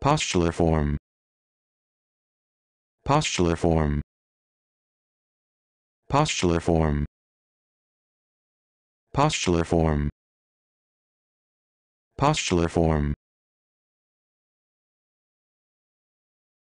Postular form. Postular form. Postular form. Postular form. Postular form.